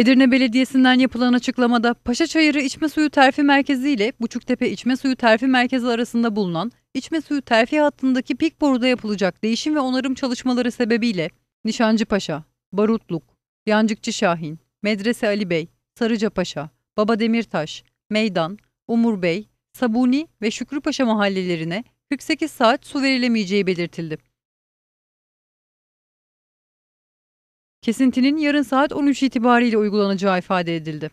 Edirne Belediyesi'nden yapılan açıklamada Paşa Çayırı İçme Suyu Terfi Merkezi ile Buçuktepe İçme Suyu Terfi Merkezi arasında bulunan İçme suyu terfi hattındaki pik boruda yapılacak değişim ve onarım çalışmaları sebebiyle Nişancı Paşa, Barutluk, Yancıkçı Şahin, Medrese Ali Bey, Sarıca Paşa, Baba Demirtaş, Meydan, Umur Bey, Sabuni ve Şükrü Paşa mahallelerine 48 saat su verilemeyeceği belirtildi. Kesintinin yarın saat 13 itibariyle uygulanacağı ifade edildi.